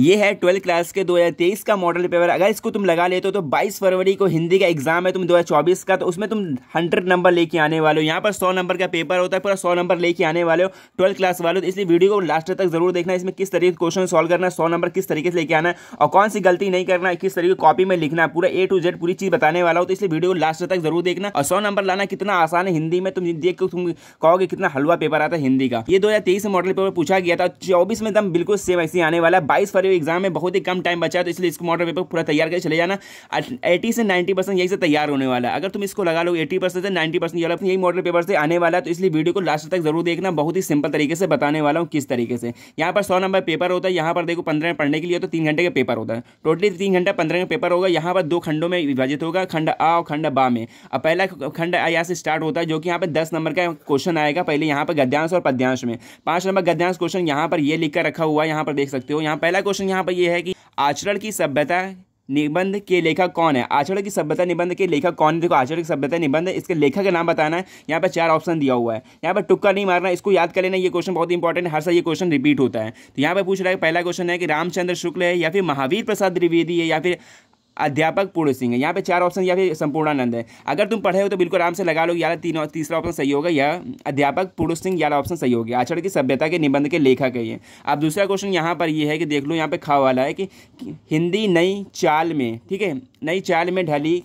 ये है twelfth class के 2023 का मॉडल पेपर अगर इसको तुम लगा लेते हो तो 22 फरवरी को हिंदी का एग्जाम है तुम 2024 का तो उसमें तुम 100 नंबर लेके आने वाले हो यहाँ पर 100 नंबर का पेपर होता है पूरा 100 नंबर लेके आने वाले हो ट्वेल्थ क्लास वाले तो इसलिए वीडियो को लास्ट तक जरूर देखना इसमें किस तरीके से क्वेश्चन सॉल्व करना है सौ नंबर किस तरीके से लेके आना है और कौन सी गलती नहीं करना है किस तरीके कॉपी में लिखना है पूरा ए टू जेड पूरी चीज़ बताने वाला हो तो इसलिए वीडियो को लास्ट तक जरूर देखना और सौ नंबर लाना कितना आसान है हिंदी में तुम देख तुम कहोगे कितना हलवा पेपर आता है हिंदी का ये दो मॉडल पेपर पूछा गया था चौबीस में एकदम बिल्कुल सेम ऐसे आने वाला है बाईस और एग्जाम में बहुत ही कम टाइम बचा है तो इसलिए इसको मॉडल पेपर पूरा तैयार करके चले जाना एटी से नाइन्टी परसेंट यही से तैयार होने वाला है अगर तुम इसको लगा लो एटी परसेंट से नाइन्टी परसेंट ये यही मॉडल पेपर से आने वाला है तो इसलिए वीडियो को लास्ट तक जरूर देखना बहुत ही सिंपल तरीके से बताने वाला हूँ किस तरीके से यहाँ पर सौ नंबर पेपर होता है यहाँ पर देखो पंद्रह में पढ़ने के लिए तो तीन घंटे का पेपर होता है टोटली तीन घंटा पंद्रह का पेपर होगा यहाँ पर दो खंडों में विभाजित होगा खंड आ और खंड बा में अब पहला खंड यहाँ से स्टार्ट होता है जो कि यहाँ पर दस नंबर का क्वेश्चन आएगा पहले यहाँ पर गद्यांश और पद्यांश में पांच नंबर गद्यांश क्वेश्चन यहाँ पर ये लिख कर रखा हुआ है यहाँ पर देख सकते हो यहाँ पहला क्वेश्चन क्वेश्चन यहाँ पर यह है कि आचरण की सभ्यता निबंध के लेखक कौन है आचरण की सभ्यता निबंध के लेखक कौन है देखो आचरण की सभ्यता निबंध इसके लेखक का नाम बताना है यहाँ पर चार ऑप्शन दिया हुआ है यहाँ पर टुक्का नहीं मारना इसको याद कर लेना ये क्वेश्चन बहुत इंपॉर्टेंट है हर साल ये क्वेश्चन रिपीट होता है तो यहाँ पर पूछ रहा है पहला क्वेश्चन है कि रामचंद्र शुक्ल है या फिर महावीर प्रसाद द्विवेदी है या फिर अध्यापक पूर्ण सिंह है यहाँ पे चार ऑप्शन या फिर संपूर्णानंद है अगर तुम पढ़े हो तो बिल्कुल आराम से लगा लो यार तीन तीसरा ऑप्शन सही होगा या अध्यापक पूर्ण सिंह यार ऑप्शन सही होगा आचरण की सभ्यता के निबंध के लेखक है ये अब दूसरा क्वेश्चन यहाँ पर ये है कि देख लो यहाँ पे खा वाला है कि हिंदी नई चाल में ठीक है नई चाल में ढली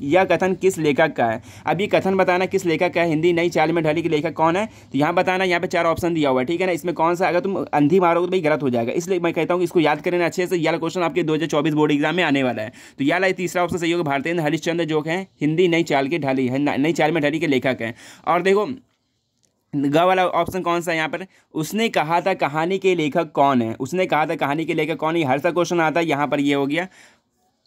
यह कथन किस लेखक का है अभी कथन बताना किस लेखक का है हिंदी नई चाल में ढली के लेखक कौन है तो यहाँ बताना यहाँ पे चार ऑप्शन दिया हुआ है ठीक है ना इसमें कौन सा अगर तुम अंधी मारोगे तो भाई गलत हो जाएगा इसलिए मैं कहता हूँ इसको याद करें अच्छे से यह क्वेश्चन आपके दो बोर्ड एग्जाम में आने वाला है तो यह लाइक तीसरा ऑप्शन सही होगा भारतीय हरिश्चंद्र जो है हिंदी नई चाल की ढाली नई चाल में ढली के लेखक हैं और देखो ग वाला ऑप्शन कौन सा है यहाँ पर उसने कहा था कहानी के लेखक कौन है उसने कहा था कहानी के लेखक कौन है हर सा क्वेश्चन आता है यहाँ पर ये हो गया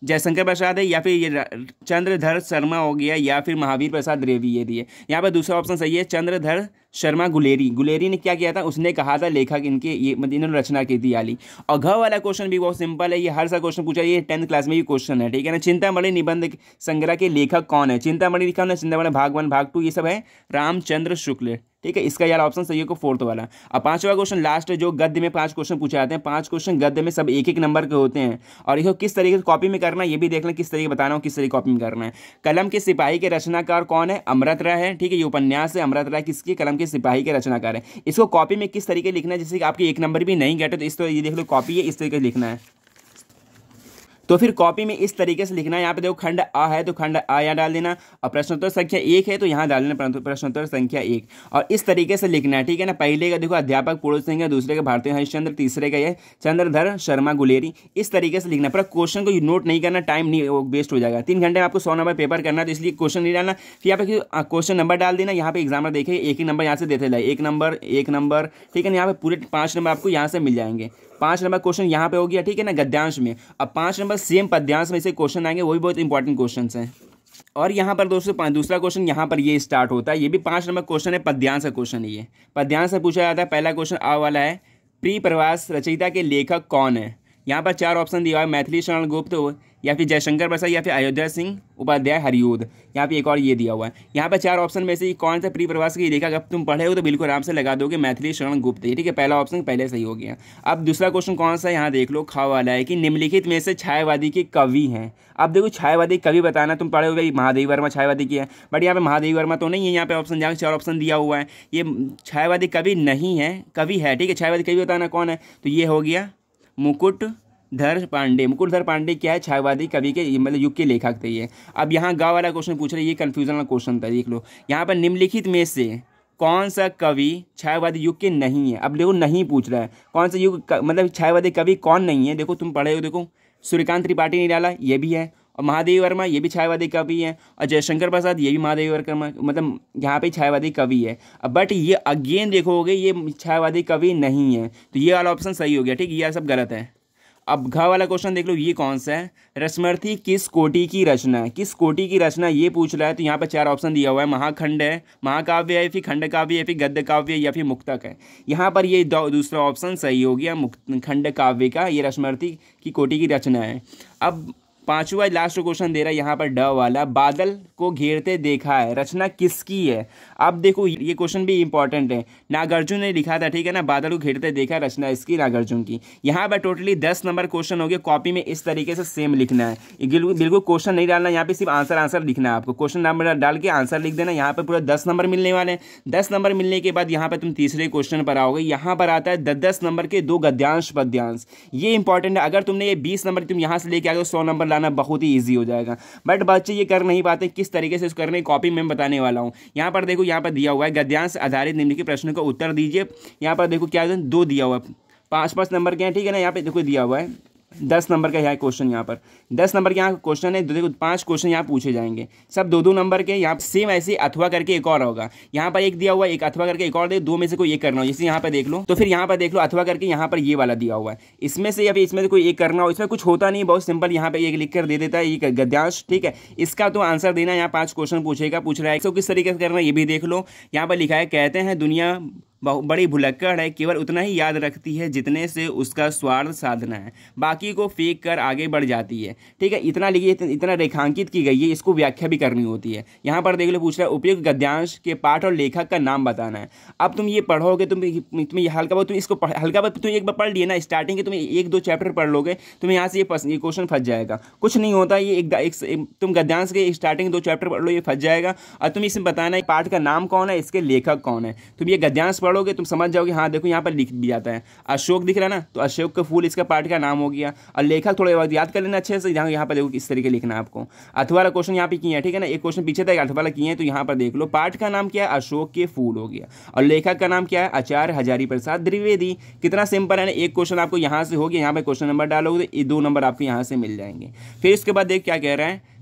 जयशंकर प्रसाद है या फिर ये चंद्रधर शर्मा हो गया या फिर महावीर प्रसाद रेवी ये दिए यहाँ पर दूसरा ऑप्शन सही है चंद्रधर शर्मा गुलेरी गुलेरी ने क्या किया था उसने कहा था लेखक इनके ये मतलब इन्होंने रचना की थी आली और घ वाला क्वेश्चन भी बहुत सिंपल है ये हर सा क्वेश्चन पूछा ये टेंथ क्लास में भी क्वेश्चन है ठीक है ना चिंतामणि निबंध संग्रह के लेखक कौन है चिंतामणि लिखा ना चिंतामणि भाग वन भाग टू ये सब है रामचंद्र शुक्ल ठीक है इसका यार ऑप्शन सही होगा फोर्थ वाला अब पांचवा क्वेश्चन लास्ट जो गद्य में पांच क्वेश्चन पूछे जाते हैं पांच क्वेश्चन गद्य में सब एक एक नंबर के होते हैं और इसको किस तरीके से कॉपी में करना है ये भी देखना किस तरीके बताना हो किस तरीके कॉपी में करना है कलम के सिपाही के रचनाकार कौन है अमृत राय है ठीक है ये उपन्यास है अमृत राय किसकी कलम के सिपाही के रचनाकार है इसको कॉपी में किस तरीके लिखना है जैसे कि आपके एक नंबर भी नहीं घटे तो इस तरह ये देख लो कॉपी है इस तरीके लिखना है तो फिर कॉपी में इस तरीके से लिखना है यहाँ पे देखो खंड आ है तो खंड आ यहाँ डाल देना और प्रश्नोत्तर संख्या एक है तो यहाँ डाल देना प्रश्नोत्तर संख्या एक और इस तरीके से लिखना है ठीक है ना पहले का देखो अध्यापक पूर्व सिंह है दूसरे का भारतीय हरिश्चंद्र तीसरे का ये चंद्रधर शर्मा गुलेरी इस तरीके से लिखना पर क्वेश्चन को नोट नहीं करना टाइम नहीं वेस्ट हो जाएगा तीन घंटे में आपको सौ नंबर पेपर करना है तो इसलिए क्वेश्चन नहीं डालना फिर यहाँ पे क्वेश्चन नंबर डाल देना यहाँ पे एग्जामर देखिए एक ही नंबर यहाँ से देते जाए एक नंबर एक नंबर ठीक है ना यहाँ पे पूरे पाँच नंबर आपको यहाँ से मिल जाएंगे पांच नंबर क्वेश्चन यहाँ पे हो गया ठीक है ना गद्यांश में अब पांच नंबर सेम पद्यांश में से क्वेश्चन आएंगे वो भी बहुत इंपॉर्टेंट क्वेश्चन हैं और यहाँ पर दोस्तों दूसरा क्वेश्चन यहाँ पर ये स्टार्ट होता है ये भी पांच नंबर क्वेश्चन है पद्यांश का क्वेश्चन ये पद्यांश से पूछा जाता है पहला क्वेश्चन आ वाला है प्री प्रवास रचयिता के लेखक कौन है यहाँ पर चार ऑप्शन दिया हुआ है मैथिली शरण गुप्त या फिर जयशंकर प्रसाद या फिर अयोध्या सिंह उपाध्याय हरिओद यहाँ पे एक और ये दिया हुआ है यहाँ पे चार ऑप्शन में से कौन सा प्री प्रवास की रेखा अगर तुम पढ़े हो तो बिल्कुल आराम से लगा दोगे मैथिली शरण गुप्त ठीक है पहला ऑप्शन पहले सही हो गया अब दूसरा क्वेश्चन कौन सा यहाँ देख लो खा वाला है कि निम्नलिखित में से छायावादी के कवि हैं अब देखो छायावादी कवि बताना तुम पढ़े हो गई महादेवी वर्मा छायावादी की है बट यहाँ पे महादेवी वर्मा तो नहीं है यहाँ पे ऑप्शन जहाँ चार ऑप्शन दिया हुआ है ये छायावादी कवि नहीं है कवि है ठीक है छायावादी कवि बताना कौन है तो ये हो गया मुकुट धर पांडे मुकुटधर पांडे क्या है छायावादी कवि के मतलब युग के लेखक थे ये अब यहाँ गाँव वाला क्वेश्चन पूछ रहे ये कन्फ्यूजन वाला क्वेश्चन था देख लो यहाँ पर निम्नलिखित में से कौन सा कवि छायावादी युग के नहीं है अब देखो नहीं पूछ रहा है कौन सा युग मतलब छायावादी कवि कौन नहीं है देखो तुम पढ़े हो देखो सूर्यकांत त्रिपाठी ने डाला ये भी है और महादेवी वर्मा ये भी छायावादी कवि है और जयशंकर प्रसाद ये भी महादेवी वर्मा मतलब यहाँ पे छायावादी कवि है बट ये अगेन देखोगे ये छायावादी कवि नहीं है तो ये वाला ऑप्शन सही हो गया ठीक ये सब गलत है अब घ वाला क्वेश्चन देख लो ये कौन सा है रसमर्थी किस कोटि की रचना है किस कोटि की रचना ये पूछ रहा है तो यहाँ पर चार ऑप्शन दिया हुआ है महाखंड है महाकाव्य है फिर खंड काव्य है फिर गद्य काव्य या फिर मुक्तक है यहाँ पर ये दूसरा ऑप्शन सही हो गया मुक्त खंड काव्य का ये रसमर्थी की कोटि की रचना है अब पांचवा लास्ट क्वेश्चन दे रहा है यहाँ पर ड वाला बादल को घेरते देखा है रचना किसकी है अब देखो ये क्वेश्चन भी इंपॉर्टेंट है नागार्जुन ने लिखा था ठीक है ना बादल को घेरते देखा रचना इसकी नागार्जुन की यहाँ पर टोटली दस नंबर क्वेश्चन हो गया कॉपी में इस तरीके से सेम लिखना है बिल्कुल क्वेश्चन नहीं डालना यहाँ पे सिर्फ आंसर आंसर लिखना है आपको क्वेश्चन नंबर डाल के आंसर लिख देना यहाँ पर पूरा दस नंबर मिलने वाले हैं दस नंबर मिलने के बाद यहाँ पर तुम तीसरे क्वेश्चन पर आओगे यहाँ पर आता है दस नंबर के दो गद्यांश पद्यांश ये इंपॉर्टेंट है अगर तुमने ये बीस नंबर तुम यहाँ से लेके आ गए सौ नंबर लाना बहुत ही ईजी हो जाएगा बट बच्चे ये कर नहीं पाते किस तरीके से इसको करने कॉपी में बताने वाला हूँ यहाँ पर देखो यहाँ पर दिया हुआ है गद्यांश आधारित निम्नलिखित प्रश्न का उत्तर दीजिए यहाँ पर देखो क्या दो दिया हुआ है पाँच पाँच नंबर के हैं ठीक है ना यहाँ पे देखो दिया हुआ है दस नंबर का यहाँ क्वेश्चन यहाँ पर दस नंबर के यहाँ क्वेश्चन है देखो पांच क्वेश्चन यहाँ पूछे जाएंगे सब दो दो नंबर के यहाँ सेम ऐसे अथवा करके एक और होगा यहाँ पर एक दिया हुआ एक अथवा करके एक और दे दो में से कोई एक करना हो जैसे यहाँ पर देख लो तो फिर यहाँ पर देख लो अथवा करके यहाँ पर ये वाला दिया हुआ है इसमें से या फिर इसमें से कोई एक करना हो इसमें कुछ होता नहीं बहुत सिंपल यहाँ पर एक लिख कर दे देता है ये गद्यांश ठीक है इसका तो आंसर देना यहाँ पाँच क्वेश्चन पूछेगा पूछ रहा है किस तरीके से करना ये भी देख लो यहाँ पर लिखा है कहते हैं दुनिया बड़ी भुलक्कड़ है केवल उतना ही याद रखती है जितने से उसका स्वार्थ साधना है बाकी को फेंक कर आगे बढ़ जाती है ठीक है इतना लिखिए इतना रेखांकित की गई है इसको व्याख्या भी करनी होती है यहाँ पर देख लो पूछ रहा है उपयुक्त गद्यांश के पाठ और लेखक का नाम बताना है अब तुम ये पढ़ोगे तुम तुम्हें ये हल्का बहुत तुम इसको हल्का बहुत तुम एक बार पढ़ लिए ना स्टार्टिंग के तुम एक दो चैप्टर पढ़ लोगे तुम्हें यहाँ से ये क्वेश्चन फंस जाएगा कुछ नहीं होता ये एक, एक तुम गद्यांश के स्टार्टिंग दो चैप्टर पढ़ लो ये फंस जाएगा और तुम इसमें बताना है पाठ का नाम कौन है इसके लेखक कौन है तुम ये गद्यांश पढ़ोगे तुम समझ जाओगे हाँ देखो यहाँ पर लिख भी जाता है अशोक दिख रहा है ना तो अशोक का फूल इसका पार्ट का नाम हो गया और लेखक थोड़े बहुत याद कर लेना अच्छे से यहाँ यहाँ पर देखो किस तरीके लिखना है आपको अथवा क्वेश्चन यहाँ पे किए हैं ठीक है ना एक क्वेश्चन पीछे था अथवा किए हैं तो यहाँ पर देख लो पाठ का नाम क्या है अशोक के फूल हो गया और लेखक का नाम क्या है आचार्य हजारी प्रसाद द्विवेदी कितना सिंपल है ना एक क्वेश्चन आपको यहाँ से हो गया यहाँ पर क्वेश्चन नंबर डालोगे तो दो नंबर आपको यहाँ से मिल जाएंगे फिर इसके बाद देख क्या कह रहे हैं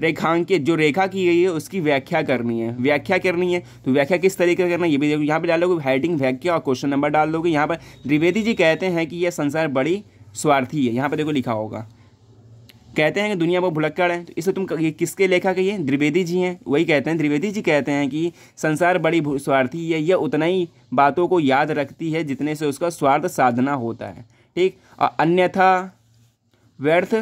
रेखांकित जो रेखा की गई है उसकी व्याख्या करनी है व्याख्या करनी है तो व्याख्या किस तरीके से करना है ये भी देखो यहाँ पे डालोगे हेडिंग व्याख्या और क्वेश्चन नंबर डाल दोगे यहाँ पर द्विवेदी जी कहते हैं कि यह संसार बड़ी स्वार्थी है यहाँ पर देखो लिखा होगा कहते हैं कि दुनिया बहुत भुलक्कड़ है तो इसे तुम ये किसके लेखा है द्विवेदी जी हैं वही कहते हैं द्विवेदी जी कहते हैं कि संसार बड़ी स्वार्थी है यह उतना ही बातों को याद रखती है जितने से उसका स्वार्थ साधना होता है ठीक और अन्यथा व्यर्थ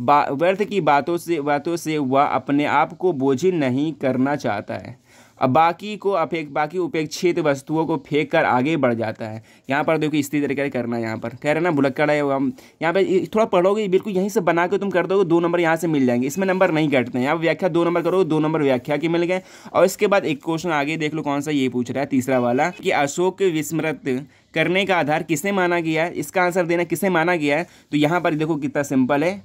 बा व्यर्थ की बातों से बातों से वह अपने आप को बोझिल नहीं करना चाहता है अब बाकी को अपेक्ष बाकी उपेक्षित वस्तुओं को फेंक कर आगे बढ़ जाता है यहाँ पर देखो इसी तरीके करना है यहाँ पर कह रहे ना भुलक्कड़ है हम यहाँ पर थोड़ा पढ़ोगे बिल्कुल यहीं से बना के तुम कर दोगे दो नंबर यहाँ से मिल जाएंगे इसमें नंबर नहीं कटते हैं यहाँ व्याख्या दो नंबर करोगे दो नंबर व्याख्या के मिल गए और इसके बाद एक क्वेश्चन आगे देख लो कौन सा ये पूछ रहा है तीसरा वाला कि अशोक विस्मृत करने का आधार किसे माना गया है इसका आंसर देना किसे माना गया है तो यहाँ पर देखो कितना सिंपल है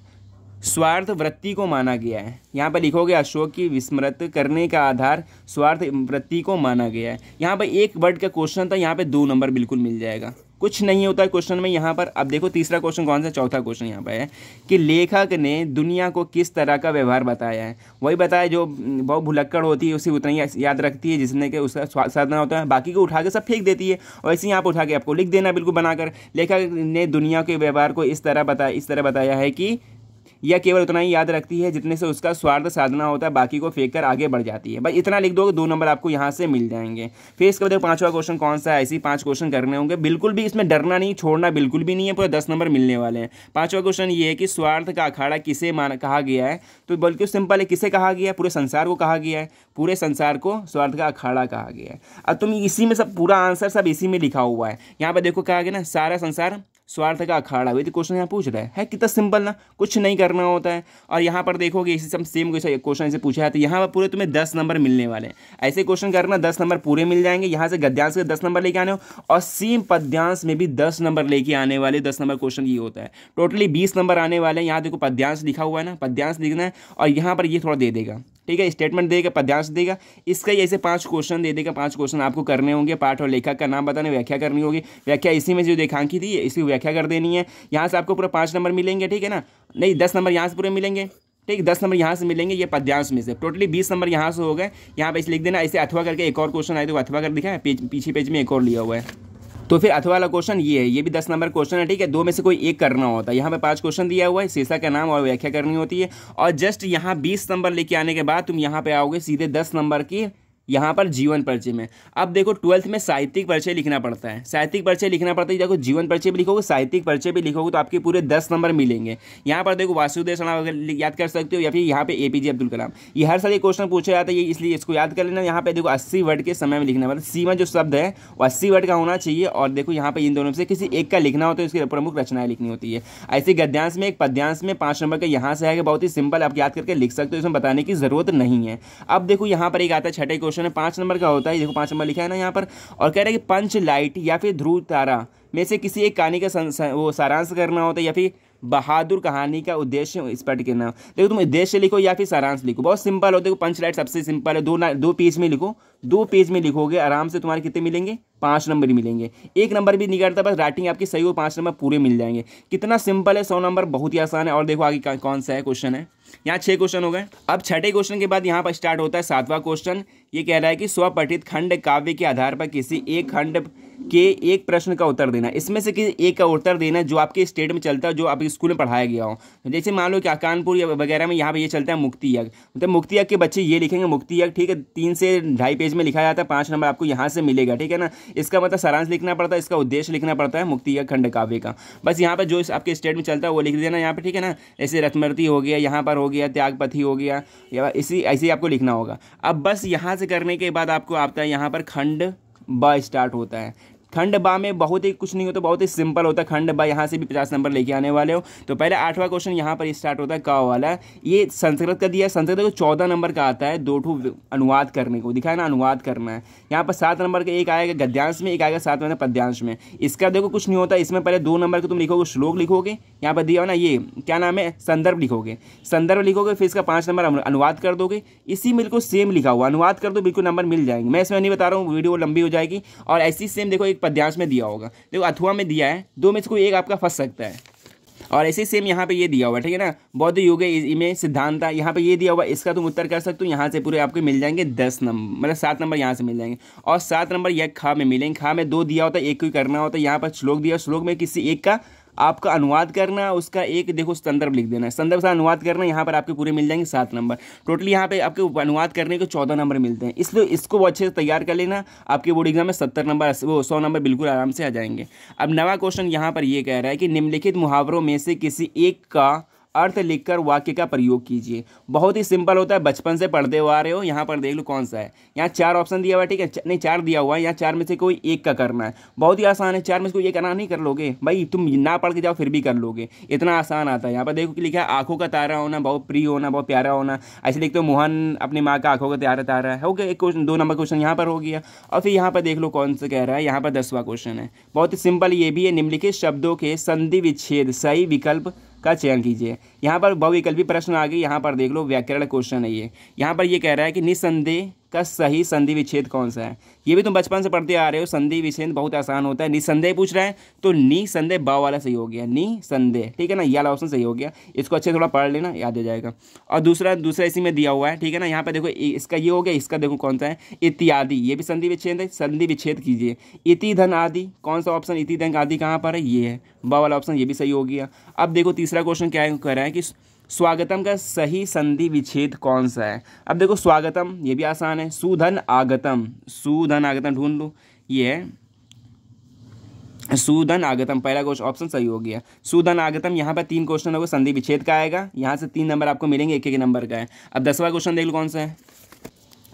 स्वार्थ वृत्ति को माना गया है यहाँ पर लिखोगे अशोक की विस्मृत करने का आधार स्वार्थ वृत्ति को माना गया है यहाँ पर एक वर्ड का क्वेश्चन था यहाँ पर दो नंबर बिल्कुल मिल जाएगा कुछ नहीं होता क्वेश्चन में यहाँ पर अब देखो तीसरा क्वेश्चन कौन सा चौथा क्वेश्चन यहाँ पर है कि लेखक ने दुनिया को किस तरह का व्यवहार बताया है वही बताया जो बहुत भुलक्कड़ होती है उसे उतना ही याद रखती है जिसने के उसका साधना होता है बाकी को उठा के सब फेंक देती है और ऐसे यहाँ पर उठा के आपको लिख देना बिल्कुल बनाकर लेखक ने दुनिया के व्यवहार को इस तरह बताया इस तरह बताया है कि यह केवल उतना ही याद रखती है जितने से उसका स्वार्थ साधना होता है बाकी को फेंक कर आगे बढ़ जाती है बस इतना लिख दो दो नंबर आपको यहाँ से मिल जाएंगे फिर इसके बाद पाँचवा क्वेश्चन कौन सा है ऐसी पाँच क्वेश्चन करने होंगे बिल्कुल भी इसमें डरना नहीं छोड़ना बिल्कुल भी नहीं है पूरा दस नंबर मिलने वाले हैं पाँचवा क्वेश्चन ये है कि स्वार्थ का अखाड़ा किसे कहा गया है तो बल्कि सिंपल है किसे कहा गया है पूरे संसार को कहा गया है पूरे संसार को स्वार्थ का अखाड़ा कहा गया है अब तुम इसी में सब पूरा आंसर सब इसी में लिखा हुआ है यहाँ पर देखो कहा गया ना सारा संसार स्वार्थ का अखाड़ा हुआ क्वेश्चन यहाँ पूछ रहा है, है कितना सिंपल ना कुछ नहीं करना होता है और यहाँ पर देखोगे इसी सब सेम क्वेश्चन से पूछा है तो यहाँ पर पूरे तुम्हें दस नंबर मिलने वाले हैं ऐसे क्वेश्चन करना दस नंबर पूरे मिल जाएंगे यहाँ से गद्यांश के दस नंबर लेके आने हो और सेम पद्यांश में भी दस नंबर लेके आने वाले दस नंबर क्वेश्चन ये होता है टोटली बीस नंबर आने वाले हैं यहाँ देखो पद्यांश लिखा हुआ है ना पद्यांश लिखना है और यहाँ पर ये थोड़ा दे देगा ठीक है स्टेटमेंट देगा पद्यांश देगा इसका ही ऐसे पांच क्वेश्चन दे देगा पांच क्वेश्चन आपको करने होंगे पाठ और लेखक का नाम बताने व्याख्या करनी होगी व्याख्या इसी में जो देखांकी थी इसकी व्याख्या कर देनी है यहाँ से आपको पूरा पाँच नंबर मिलेंगे ठीक है ना नहीं दस नंबर यहाँ से पूरे मिलेंगे ठीक दस नंबर यहाँ से मिलेंगे ये पद्यांश में से टोटली बीस नंबर यहाँ से हो गए यहाँ पे इसे लिख देना ऐसे अथवा करके एक और क्वेश्चन आए तो अथवा कर दिखाए पीछे पेज में एक और लिया हुआ है तो फिर अथवा वाला क्वेश्चन ये है ये भी दस नंबर क्वेश्चन है ठीक है दो में से कोई एक करना होता है यहाँ पे पांच क्वेश्चन दिया हुआ है शीर्षक का नाम और व्याख्या करनी होती है और जस्ट यहाँ बीस नंबर लेके आने के बाद तुम यहाँ पे आओगे सीधे दस नंबर की यहाँ पर जीवन परिचय में अब देखो ट्वेल्थ में साहित्यिक परिचय लिखना पड़ता है साहित्यिक परिचय लिखना पड़ता है देखो जीवन परिचय भी लिखोगे साहित्यिक परिचय भी लिखोगे तो आपके पूरे दस नंबर मिलेंगे यहाँ पर देखो वासुदेव शर्मा याद कर सकते हो या फिर यहाँ पे ए पी अब्दुल कलाम ये हर साल ये क्वेश्चन पूछा जाता है इसलिए इसको याद कर लेना यहाँ पे देखो अस्सी वर्ड के समय में लिखना पड़ता है सीमा जो शब्द है वो अस्सी वर्ड का होना चाहिए और देखो यहाँ पे इन दोनों से किसी एक का लिखना होता तो है उसकी प्रमुख रचनाएं लिखनी होती है ऐसे गद्यांश में एक पद्यांश में पाँच नंबर का यहाँ से आएगा बहुत ही सिंपल आप याद करके लिख सकते हो इसमें बताने की जरूरत नहीं है अब देखो यहाँ पर एक आता है छठे क्वेश्चन क्वेश्चन है पाँच नंबर का होता है देखो पाँच नंबर लिखा है ना यहाँ पर और कह रहे हैं कि पंच लाइट या फिर ध्रुव तारा में से किसी एक कहानी का वो सारांश करना होता है या फिर बहादुर कहानी का उद्देश्य स्पष्ट करना देखो तुम उद्देश्य लिखो या फिर सारांश लिखो बहुत सिंपल होते पंच लाइट सबसे सिंपल है दो ना दो पेज में लिखो दो पेज में लिखोगे आराम से तुम्हारे कितने मिलेंगे पाँच नंबर ही मिलेंगे एक नंबर भी नहीं करता बस राइटिंग आपकी सही हो पाँच नंबर पूरे मिल जाएंगे कितना सिंपल है सौ नंबर बहुत ही आसान है और देखो आगे कौन सा है क्वेश्चन है यहाँ छः क्वेश्चन हो गए अब छठे क्वेश्चन के बाद यहाँ पर स्टार्ट होता है सातवां क्वेश्चन ये कह रहा है कि स्वपठित खंड काव्य के आधार पर किसी एक खंड के एक प्रश्न का उत्तर देना इसमें से किसी एक का उत्तर देना जो आपके स्टेट में चलता है जो आपके स्कूल में पढ़ाया गया हो तो जैसे मान लो कि कानपुर या वगैरह में यहाँ पे ये चलता है मुक्ति यज्ञ मतलब मुक्ति यज्ञ के बच्चे ये लिखेंगे मुक्ति यज्ञ ठीक है तीन से ढाई पेज में लिखा जाता है पाँच नंबर आपको यहाँ से मिलेगा ठीक है ना इसका मतलब सारांश लिखना पड़ता है इसका उद्देश्य लिखना पड़ता है मुक्ति यज्ञ खंड काव्य का बस यहाँ पर जो आपके स्टेट में चलता है वो लिख देना यहाँ पर ठीक है ना ऐसे रथमृति हो गया यहाँ पर हो गया त्यागपति हो गया या इसी ऐसे आपको लिखना होगा अब बस यहाँ से करने के बाद आपको आता है यहाँ पर खंड ब स्टार्ट होता है खंड बा में बहुत ही कुछ नहीं होता बहुत ही सिंपल होता है खंड बा यहाँ से भी पचास नंबर लेके आने वाले हो तो पहले आठवां क्वेश्चन यहाँ पर स्टार्ट होता है का वाला ये संस्कृत का दिया संस्कृत को चौदह नंबर का आता है दो ठू अनुवाद करने को दिखाया ना अनुवाद करना है यहाँ पर सात नंबर का एक आएगा गद्यांश में एक आएगा सात नंबर पद्यांश में इसका देखो कुछ नहीं होता इसमें पहले दो नंबर का तुम लिखोगे श्लोक लिखोगे यहाँ पर दिया ना ये क्या नाम है संदर्भ लिखोगे संदर्भ लिखोगे फिर इसका पाँच नंबर अनुवाद कर दोगे इसी बिल्कुल सेम लिखा हुआ अनुवाद कर दो बिल्कुल नंबर मिल जाएंगे मैं इसमें नहीं बता रहा हूँ वीडियो लंबी हो जाएगी और ऐसी सेम देखो एक पद्यांश में दिया होगा देखो अथुआ में दिया है दो में से कोई एक आपका फंस सकता है और ऐसे सेम यहाँ पे ये दिया हुआ है ठीक है ना बौद्ध युग में सिद्धांत है यहाँ पे ये दिया हुआ इसका तुम उत्तर कर सकते हो यहाँ से पूरे आपको मिल जाएंगे दस नंबर मतलब सात नंबर यहाँ से मिल जाएंगे और सात नंबर यह खा में मिलेंगे खा में दो दिया होता है एक को करना होता है यहाँ पर श्लोक दिया श्लोक में किसी एक का आपका अनुवाद करना उसका एक देखो संदर्भ लिख देना है संदर्भ का अनुवाद करना यहाँ पर आपके पूरे मिल जाएंगे सात नंबर टोटली यहाँ पे आपके अनुवाद करने के चौदह नंबर मिलते हैं इसलिए इसको वो अच्छे से तैयार कर लेना आपके बोर्ड एग्जाम में सत्तर नंबर वो सौ नंबर बिल्कुल आराम से आ जाएंगे अब नवा क्वेश्चन यहाँ पर ये कह रहा है कि निम्नलिखित मुहावरों में से किसी एक का अर्थ लिखकर वाक्य का प्रयोग कीजिए बहुत ही सिंपल होता है बचपन से पढ़ते हुए आ रहे हो यहाँ पर देख लो कौन सा है यहाँ चार ऑप्शन दिया हुआ है ठीक है नहीं चार दिया हुआ है यहाँ चार में से कोई एक का करना है बहुत ही आसान है चार में से कोई एक करना नहीं कर लोगे भाई तुम ना पढ़ के जाओ फिर भी कर लोगे इतना आसान आता है यहाँ पर देखो कि लिखा है आंखों का तारा होना बहुत प्रिय होना बहुत प्यारा होना ऐसे लिखते हो मोहन अपनी माँ का आंखों का तारा तारा है ओके एक क्वेश्चन दो नंबर क्वेश्चन यहाँ पर हो गया और फिर यहाँ पर देख लो कौन सा कह रहा है यहाँ पर दसवा क्वेश्चन है बहुत ही सिंपल ये भी है निम्नलिखित शब्दों के संधि विच्छेद सही विकल्प का चयन कीजिए यहाँ पर बहुविकल्पी प्रश्न आ गए यहाँ पर देख लो व्याकरण क्वेश्चन है ये यहाँ पर ये कह रहा है कि निसंदेह का सही संधि विच्छेद कौन सा है ये भी तुम बचपन से पढ़ते आ रहे हो संधि विच्छेद बहुत आसान होता है निसंदेह पूछ रहे हैं तो निसंदेह बा वाला सही हो गया निसंदेह ठीक है ना ये वाला ऑप्शन सही हो गया इसको अच्छे थोड़ा पढ़ लेना याद हो जाएगा और दूसरा दूसरा इसी में दिया हुआ है ठीक है ना यहाँ पर देखो इसका ये हो गया इसका देखो कौन सा है इत्यादि ये भी संधि विच्छेद है संधि विच्छेद कीजिए इति धन आदि कौन सा ऑप्शन इति धन आदि कहाँ पर है ये है बा वाला ऑप्शन ये भी सही हो गया अब देखो तीसरा क्वेश्चन क्या कह रहा है कि स्वागतम का सही संधि विच्छेद कौन सा है अब देखो स्वागतम ये भी आसान है सुधन आगतम सुधन आगतम ढूंढ लो ये है सुधन आगतम पहला क्वेश्चन ऑप्शन सही हो गया सुधन आगतम यहाँ पर तीन क्वेश्चन होगा संधि विच्छेद का आएगा यहाँ से तीन नंबर आपको मिलेंगे एक एक नंबर का है अब दसवा क्वेश्चन देख लो कौन सा है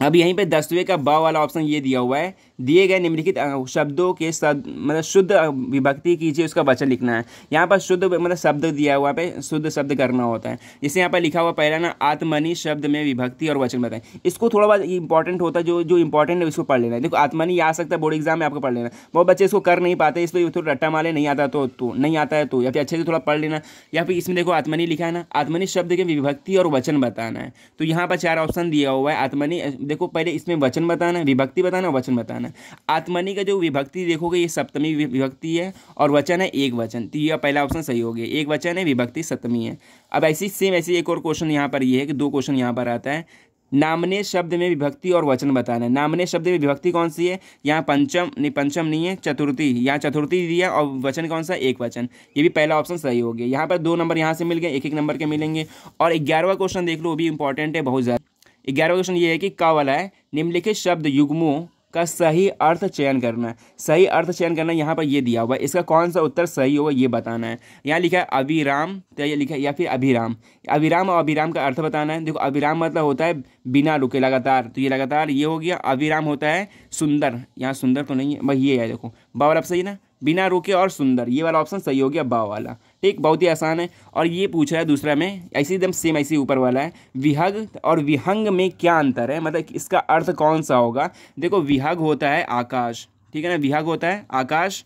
अब यहीं पे दसवें का ब वाला ऑप्शन ये दिया हुआ है दिए गए निम्नलिखित शब्दों के शब्द मतलब शुद्ध विभक्ति कीजिए उसका वचन लिखना है यहाँ पर शुद्ध मतलब शब्द दिया हुआ पे शुद्ध शब्द करना होता है जैसे यहाँ पर लिखा हुआ पहला ना आत्मनि शब्द में विभक्ति और वचन बताएं इसको थोड़ा बहुत इंपॉर्टेंट होता है जो जो इंपॉर्टेंट है उसको पढ़ लेना है देखो आत्मनि आ सकता है बोर्ड एग्जाम में आपको पढ़ लेना बहुत बच्चे इसको कर नहीं पाते इस पर थोड़ा रट्टा माले नहीं आता तो तो नहीं आता है तो या फिर अच्छे से थोड़ा पढ़ लेना या फिर इसमें देखो आत्मनि लिखा है ना आत्मनि शब्द के विभक्ति और वचन बताना है तो यहाँ पर चार ऑप्शन दिया हुआ है आत्मनि देखो पहले इसमें वचन बताना है विभक्ति बताना वचन बताना वचन आत्मनि का जो विभक्ति देखोगे ये सप्तमी विभक्ति है और वचन है एक वचन तो यह पहला ऑप्शन सही हो गया एक वचन है विभक्ति सप्तमी है अब ऐसी सेम ऐसी एक और क्वेश्चन यहाँ पर ये है कि दो क्वेश्चन यहाँ पर आता है नामने शब्द में विभक्ति और वचन बताना है नामने शब्द में विभक्ति कौन सी है यहाँ पंचम नहीं पंचम नहीं है चतुर्थी यहाँ चतुर्थी दिया और वचन कौन सा एक वचन ये भी पहला ऑप्शन सही हो गया यहाँ पर दो नंबर यहाँ से मिल गए एक एक नंबर के मिलेंगे और ग्यारहवा क्वेश्चन देख लो वो भी इंपॉर्टेंट है बहुत ज़्यादा ग्यारहवा क्वेश्चन ये है कि का वाला है निम्नलिखित शब्द युग्मों का सही अर्थ चयन करना है सही अर्थ चयन करना यहाँ पर ये दिया हुआ है इसका कौन सा उत्तर सही होगा ये बताना है यहाँ लिखा है अभिराम तो ये लिखा है या फिर अभिराम अभिराम और अभिराम का अर्थ बताना है देखो अभिराम मतलब होता है बिना रुके लगातार तो ये लगातार ये हो गया अभिराम होता है सुंदर यहाँ सुंदर तो नहीं है भाई ये है देखो बाबर अब सही ना बिना रुके और सुंदर ये वाला ऑप्शन सही हो गया बा वाला ठीक बहुत ही आसान है और ये पूछ रहा है दूसरा में ऐसे एकदम सेम ऐसे ऊपर वाला है विहग और विहंग में क्या अंतर है मतलब इसका अर्थ कौन सा होगा देखो विहग होता है आकाश ठीक है ना विहग होता है आकाश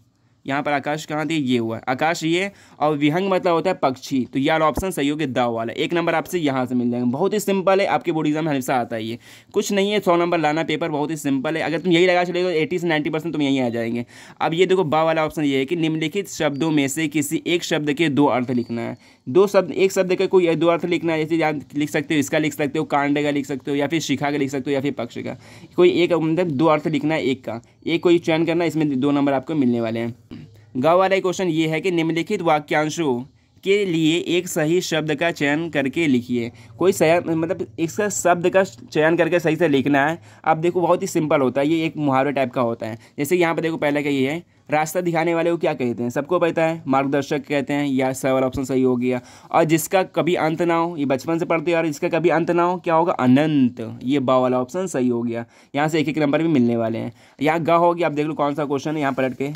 यहाँ पर आकाश कहाँ थे ये हुआ आकाश ये और विहंग मतलब होता है पक्षी तो यार ऑप्शन सही हो गया दाव वाला एक नंबर आपसे यहाँ से मिल जाएगा बहुत ही सिंपल है आपके बोर्ड एग्जाम हमेशा आता है ये कुछ नहीं है सौ नंबर लाना पेपर बहुत ही सिंपल है अगर तुम यही लगा चले तो एटी से नाइन्टी परसेंट तुम यहीं आ जाएंगे अब ये देखो बा वाला ऑप्शन ये है कि निम्नलिखित शब्दों में से किसी एक शब्द के दो अर्थ लिखना है दो शब्द एक शब्द का कोई दो अर्थ लिखना है जैसे लिख सकते हो इसका लिख सकते हो कांड का लिख सकते हो या फिर शिखा का लिख सकते हो या फिर पक्ष का कोई एक मतलब दो अर्थ लिखना है एक का ये कोई चयन करना इसमें दो नंबर आपको मिलने वाले हैं गाँव वाला क्वेश्चन ये है कि निम्नलिखित वाक्यांशों के लिए एक सही शब्द का चयन करके लिखिए कोई सया मतलब इसका शब्द का चयन करके सही से लिखना है आप देखो बहुत ही सिंपल होता है ये एक मुहावरे टाइप का होता है जैसे यहाँ पर देखो पहले का ये है रास्ता दिखाने वाले को क्या कहते हैं सबको पता है मार्गदर्शक कहते हैं या सर वाला ऑप्शन सही हो गया और जिसका कभी अंत ना हो ये बचपन से पढ़ते हैं और इसका कभी अंत ना हो क्या होगा अनंत ये बा वाला ऑप्शन सही हो गया यहाँ से एक एक नंबर भी मिलने वाले हैं यहाँ ग होगी आप देख लो कौन सा क्वेश्चन है यहाँ पलट के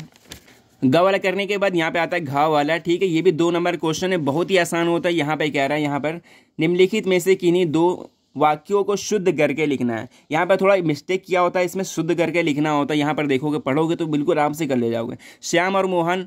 ग वाला करने के बाद यहाँ पे आता है घा वाला ठीक है ये भी दो नंबर क्वेश्चन है बहुत ही आसान होता है यहाँ पे कह रहा है यहाँ पर निम्नलिखित में से किन्हीं दो वाक्यों को शुद्ध करके लिखना है यहाँ पर थोड़ा मिस्टेक किया होता है इसमें शुद्ध करके लिखना होता है यहाँ पर देखोगे पढ़ोगे तो बिल्कुल आराम से कर ले जाओगे श्याम और मोहन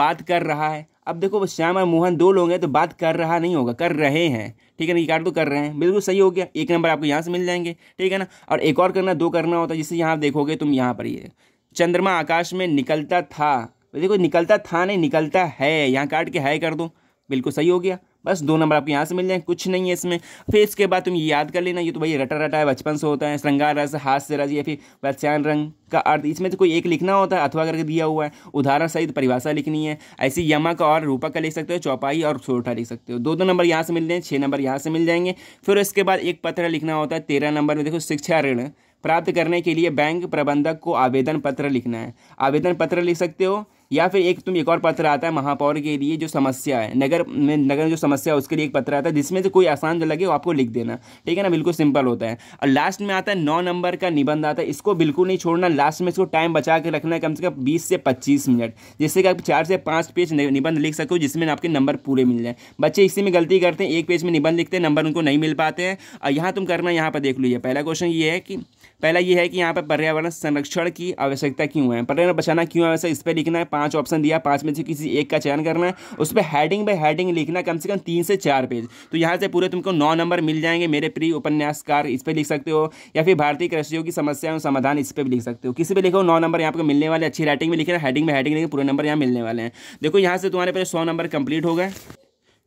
बात कर रहा है अब देखो श्याम और मोहन दो लोग हैं तो बात कर रहा नहीं होगा कर रहे हैं ठीक है ना ये तो कर रहे हैं बिल्कुल सही हो गया एक नंबर आपको यहाँ से मिल जाएंगे ठीक है ना और एक और करना दो करना होता है जिससे यहाँ देखोगे तुम यहाँ पर ये चंद्रमा आकाश में निकलता था देखो निकलता था नहीं निकलता है यहाँ काट के है कर दो बिल्कुल सही हो गया बस दो नंबर आपको यहाँ से मिल जाए कुछ नहीं है इसमें फिर इसके बाद तुम याद कर लेना ये तो भाई रटा रटा है बचपन से होता है श्रृंगार रस हाथ से रस या फिर बच्चान रंग का अर्थ इसमें तो कोई एक लिखना होता है अथवा करके दिया हुआ है उदाहरण सहित परिभाषा लिखनी है ऐसी यमा का और रूपा का लिख सकते हो चौपाई और सोठा लिख सकते हो दो दो नंबर यहाँ से मिल जाए छः नंबर यहाँ से मिल जाएंगे फिर इसके बाद एक पत्र लिखना होता है तेरह नंबर में देखो शिक्षा ऋण प्राप्त करने के लिए बैंक प्रबंधक को आवेदन पत्र लिखना है आवेदन पत्र लिख सकते हो या फिर एक तुम एक और पत्र आता है महापौर के लिए जो समस्या है नगर में नगर में जो समस्या है उसके लिए एक पत्र आता है जिसमें से कोई आसान जो लगे वो आपको लिख देना ठीक है ना बिल्कुल सिंपल होता है और लास्ट में आता है नौ नंबर का निबंध आता है इसको बिल्कुल नहीं छोड़ना लास्ट में इसको टाइम बचा के रखना है कम से कम बीस से पच्चीस मिनट जिससे कि आप चार से पाँच पेज निबंध लिख सको जिसमें आपके नंबर पूरे मिल जाए बच्चे इसी में गलती करते हैं एक पेज में निबंध लिखते हैं नंबर उनको नहीं मिल पाते हैं और यहाँ तुम करना यहाँ पर देख लीजिए पहला क्वेश्चन ये है कि पहला ये है कि यहाँ पर पर्यावरण संरक्षण की आवश्यकता क्यों है पर्यावरण बचाना क्यों है वैसे इस पर लिखना है पाँच ऑप्शन दिया पाँच में से किसी एक का चयन करना है उस पर हेडिंग बाई हेडिंग लिखना कम से कम तीन से चार पेज तो यहाँ से पूरे तुमको नौ नंबर मिल जाएंगे मेरे प्रिय उपन्यासकार इस पर लिख सकते हो या फिर भारतीय कृषियों की समस्याओं समाधान इस पर भी लिख सकते हो किसी पर लिखो नौ नंबर यहाँ पर मिलने वाले अच्छी राइटिंग में लिखना हेडिंग में हेडिंग लिखे पूरे नंबर यहाँ मिलने वाले हैं देखो यहाँ से तुम्हारे पहले सौ नंबर कंप्लीट हो गए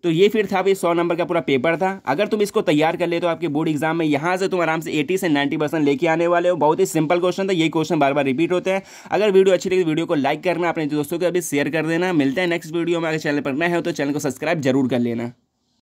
तो ये फिर था भाई सौ नंबर का पूरा पेपर था अगर तुम इसको तैयार कर ले तो आपके बोर्ड एग्जाम में यहाँ से तुम आराम से एटी से नाइन्टी परसेंट लेके आने वाले हो बहुत ही सिंपल क्वेश्चन था ये क्वेश्चन बार बार रिपीट होते हैं अगर वीडियो अच्छी लगी वीडियो तो को लाइक करना अपने दोस्तों को अभी शेयर कर देना मिलते हैं नेक्स्ट वीडियो में अगर चैनल पर नए हो तो चैनल को सब्सक्राइब जरूर कर लेना